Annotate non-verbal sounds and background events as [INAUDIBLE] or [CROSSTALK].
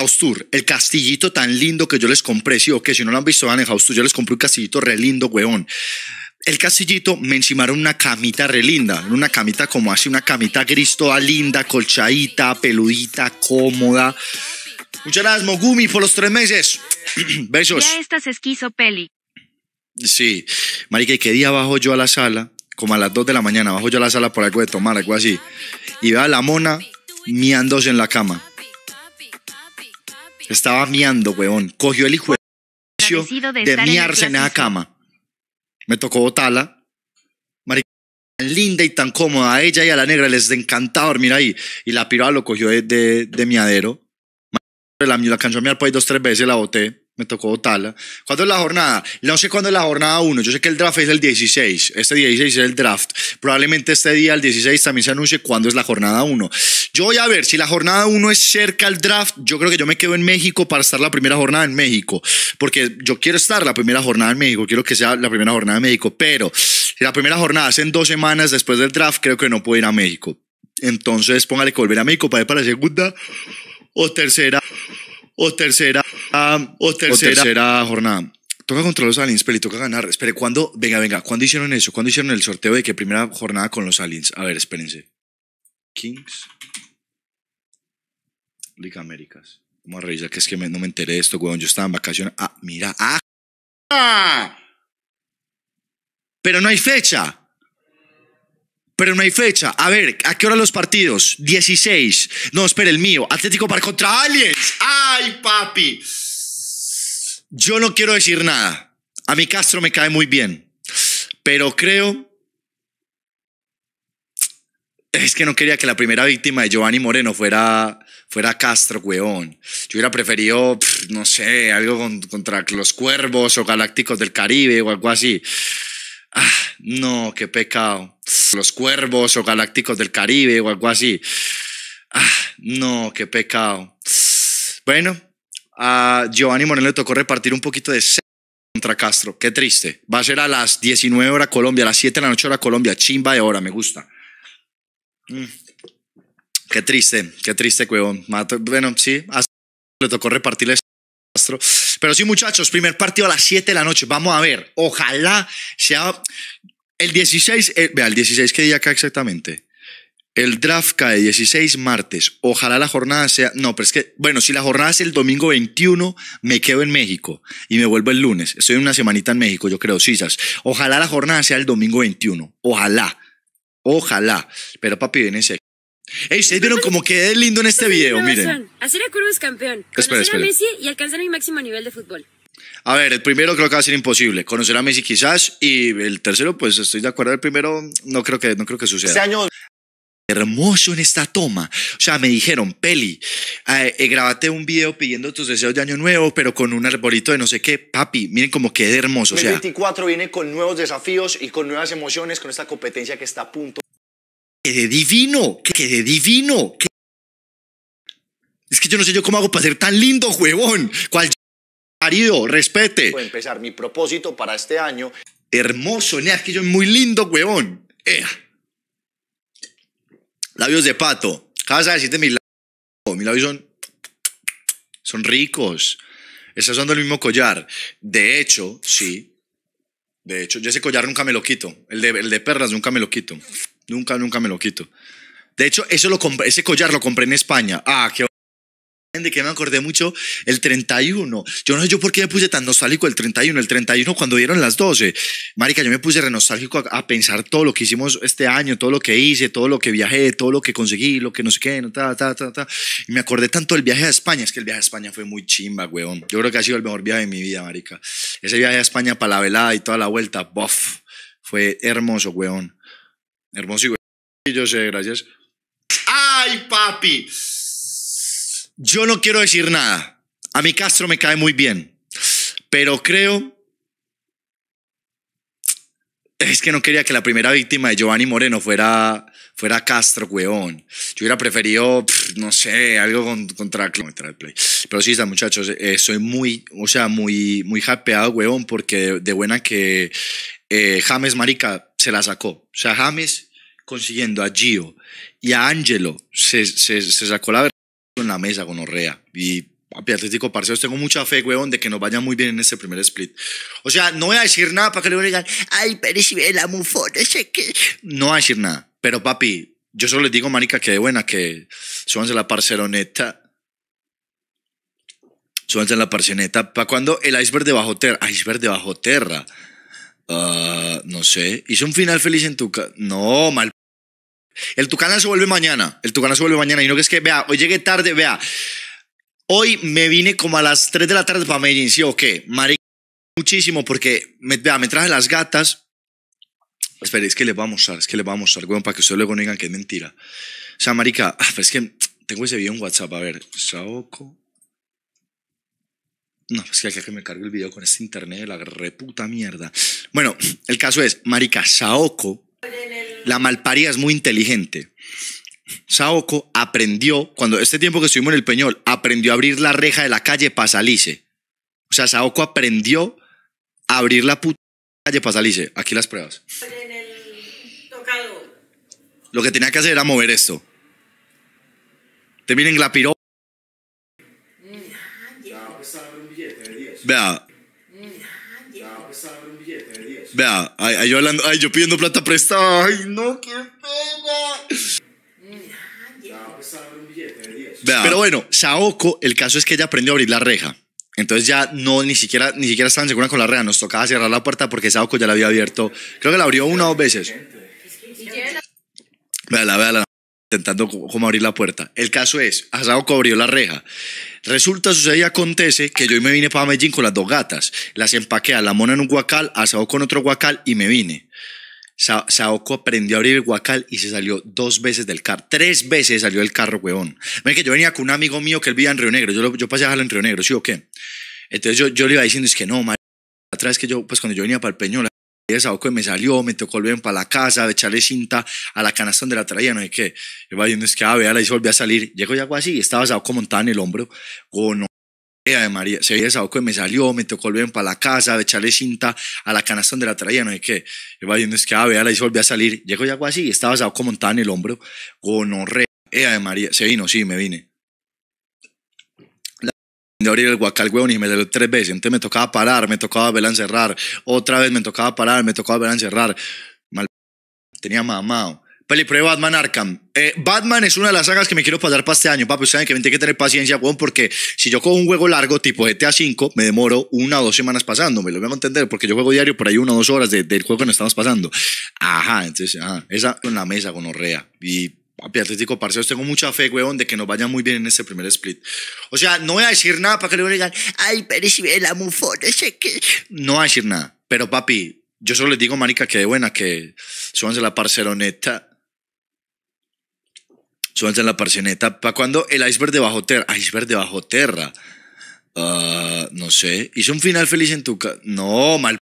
Haustur, el castillito tan lindo que yo les compré, sí, o que si no lo han visto, van en yo les compré un castillito re lindo, weón. El castillito me encimaron una camita re linda, una camita como así, una camita gris toda linda, colchadita, peludita, cómoda. Muchas gracias, Mogumi, por los tres meses. [CLEARS THROAT] Besos. Ya estás esquizo, Peli. Sí, Marique, y qué día bajo yo a la sala, como a las dos de la mañana, bajo yo a la sala por algo de tomar, algo así, y veo a la mona miándose en la cama. Estaba miando, weón. Cogió el hijo de, de miarse en, esa cama. Me tocó botarla. Marica, tan linda y tan cómoda. A ella y a la negra les encantaba dormir ahí. Y la pirada lo cogió de, miadero. la, la a miar por ahí dos, tres veces la boté me tocó Otala. ¿Cuándo es la jornada? No sé cuándo es la jornada 1. Yo sé que el draft es el 16. Este 16 es el draft. Probablemente este día, el 16, también se anuncie cuándo es la jornada 1. Yo voy a ver si la jornada 1 es cerca al draft. Yo creo que yo me quedo en México para estar la primera jornada en México. Porque yo quiero estar la primera jornada en México. Quiero que sea la primera jornada en México. Pero si la primera jornada es en dos semanas después del draft, creo que no puedo ir a México. Entonces póngale que volver a México para ir para la segunda o tercera o tercera, o tercera, jornada. Toca contra los aliens, pero le toca ganar. Espere, ¿cuándo? Venga, venga, ¿cuándo hicieron eso? ¿Cuándo hicieron el sorteo de que primera jornada con los aliens? A ver, espérense. Kings. Liga Américas. Vamos a revisar que es que no me enteré de esto, weón. Yo estaba en vacaciones. Ah, mira. ¡Ah! Pero no hay fecha pero no hay fecha. A ver, ¿a qué hora los partidos? 16. No, espera, el mío. Atlético para contra Aliens. ¡Ay, papi! Yo no quiero decir nada. A mi Castro me cae muy bien. Pero creo. Es que no quería que la primera víctima de Giovanni Moreno fuera, fuera Castro, weón. Yo hubiera preferido, no sé, algo contra los cuervos o galácticos del Caribe o algo así. Ah, no, qué pecado. Los cuervos o galácticos del Caribe o algo así. Ah, no, qué pecado. Bueno, a Giovanni Moreno le tocó repartir un poquito de contra Castro. Qué triste. Va a ser a las 19 horas Colombia, a las 7 de la noche hora Colombia. Chimba de hora, me gusta. Mm. Qué triste, qué triste, huevón. bueno, sí, le tocó repartirle Castro. Pero sí, muchachos, primer partido a las 7 de la noche. Vamos a ver. Ojalá sea el 16. Eh, vea, el 16, ¿qué día acá exactamente? El draft cae 16 martes. Ojalá la jornada sea. No, pero es que, bueno, si la jornada es el domingo 21, me quedo en México y me vuelvo el lunes. Estoy una semanita en México, yo creo, Cisas. Ojalá la jornada sea el domingo 21. Ojalá. Ojalá. Pero papi, viene Ey, ustedes vieron como quedé lindo en este video, miren. Hacer a campeón, conocer a Messi y alcanzar mi máximo nivel de fútbol. A ver, el primero creo que va a ser imposible. Conocer a Messi quizás. Y el tercero, pues estoy de acuerdo. El primero no creo que, no creo que suceda. Este año... Hermoso en esta toma. O sea, me dijeron, Peli, eh, eh, Grábate grabate un video pidiendo tus deseos de año nuevo, pero con un arbolito de no sé qué. Papi, miren cómo quedé hermoso. El o sea. 24 viene con nuevos desafíos y con nuevas emociones, con esta competencia que está a punto de divino, que de divino. que Es que yo no sé yo cómo hago para ser tan lindo, huevón. Cual marido, respete. Voy a empezar mi propósito para este año. Hermoso, nea, es que yo muy lindo, huevón. Labios de pato. Casa de mis labios. Mis labios son, son ricos. Estás usando el mismo collar. De hecho, sí. De hecho, yo ese collar nunca me lo quito. El de, el de perlas nunca me lo quito. Nunca, nunca me lo quito. De hecho, eso lo ese collar lo compré en España. Ah, qué de que me acordé mucho el 31. Yo no sé yo por qué me puse tan nostálgico el 31. El 31 cuando dieron las 12. Marica, yo me puse re nostálgico a, pensar todo lo que hicimos este año, todo lo que hice, todo lo que viajé, todo lo que conseguí, lo que no sé qué, no, ta, ta, ta, ta. Y me acordé tanto del viaje a España. Es que el viaje a España fue muy chimba, weón. Yo creo que ha sido el mejor viaje de mi vida, marica. Ese viaje a España para la velada y toda la vuelta, buff Fue hermoso, weón. Hermoso y yo sé, gracias. ¡Ay, papi! Yo no quiero decir nada. A mi Castro me cae muy bien. Pero creo. Es que no quería que la primera víctima de Giovanni Moreno fuera, fuera Castro, weón. Yo hubiera preferido, no sé, algo contra, play. Pero sí, está, muchachos, eh, soy muy, o sea, muy, muy weón, porque de buena que eh, James Marica se la sacó. O sea, James consiguiendo a Gio y a Angelo se, sacó la verdad en la mesa con Orrea. Y papi, Atlético Parceros, tengo mucha fe, weón, de que nos vaya muy bien en este primer split. O sea, no voy a decir nada para que le digan, ay, pero si ve la mufón, no No voy a decir nada. Pero papi, yo solo les digo, marica, que de buena, que de la parceroneta. Súbanse la parceroneta. ¿Para cuando El iceberg de bajo tierra. Iceberg de bajo tierra. Ah, no sé. hice un final feliz en Tucana. No, mal. El Tucana se vuelve mañana. El Tucana se vuelve mañana. Y no que es que, vea, hoy llegué tarde, vea. Hoy me vine como a las 3 de la tarde para Medellín, ¿sí o qué? Marica, muchísimo porque, me, vea, me traje las gatas. Espera, es que le vamos a mostrar, es que les vamos a mostrar, para que ustedes luego no digan que es mentira. O sea, marica, ah, es que tengo ese video en WhatsApp, a ver. Saoko no, es que hay que me cargue el video con este internet de la reputa mierda. Bueno, el caso es, marica, Saoko, la malparía es muy inteligente. Saoko aprendió, cuando este tiempo que estuvimos en el Peñol, aprendió a abrir la reja de la calle Pasalice. O sea, Saoko aprendió a abrir la puta calle Pasalice. Aquí las pruebas. Lo que tenía que hacer era mover esto. Te miren la piro Vea. Vea, ay, yo hablando, ay, yo pidiendo plata prestada, ay, no, qué pena. Pero bueno, Saoko, el caso es que ella aprendió a abrir la reja. Entonces ya no, ni siquiera, ni siquiera estaban seguras con la reja. Nos tocaba cerrar la puerta porque Saoko ya la había abierto. Creo que la abrió una o dos veces. Véala, véala intentando cómo abrir la puerta. El caso es, Asaoco abrió la reja. Resulta, sucede y acontece que yo me vine para Medellín con las dos gatas. Las empaqué a la mona en un guacal, a con en otro guacal y me vine. Sa aprendió a abrir el guacal y se salió dos veces del carro. Tres veces salió del carro, huevón. Miren que yo venía con un amigo mío que él vivía en Río Negro. Yo, yo pasé a dejarlo en Río Negro, ¿sí o qué? Entonces yo, yo le iba diciendo, es que no, madre. vez que yo, pues cuando yo venía para el Peñola, esa que me salió, me tocó volver para la casa, echarle cinta a la canasta de la traía, no sé qué. Y va es que, a ah, ver, hizo volví a salir. llegó ya así, estaba como montada en el hombro, con de María, se veía esa que me salió, me tocó volver para la casa, echarle cinta a la canasta de la traía, no sé qué. Y va es que, ah, a la hizo volví a salir. llegó ya así, estaba como montada en el hombro, con de María, se vino, sí, me vine de abrir el guacal, weón, y me salió tres veces. Entonces me tocaba parar, me tocaba verla encerrar. Otra vez me tocaba parar, me tocaba verla encerrar. Mal. Tenía mamado. Peli prueba Batman Arkham. Eh, Batman es una de las sagas que me quiero pasar para este año, papi. Ustedes saben que me tienen que tener paciencia, weón, porque si yo cojo un juego largo tipo GTA V, me demoro una o dos semanas pasándome, Me lo voy a entender, porque yo juego diario por ahí una o dos horas del juego que nos estamos pasando. Ajá, entonces, ajá. Esa es la mesa, gonorrea. Y Papi, Atlético Parceros, tengo mucha fe, weón, de que nos vaya muy bien en este primer split. O sea, no voy a decir nada para que le digan, ay, pero si ve la mufón, no sé No voy a decir nada. Pero, papi, yo solo les digo, marica, que de buena, que súbanse la parceroneta. Súbanse la parceroneta. ¿Para cuando El iceberg de bajo tierra. Iceberg de bajo tierra. Ah, no sé. ¿Hizo un final feliz en tu casa? No, mal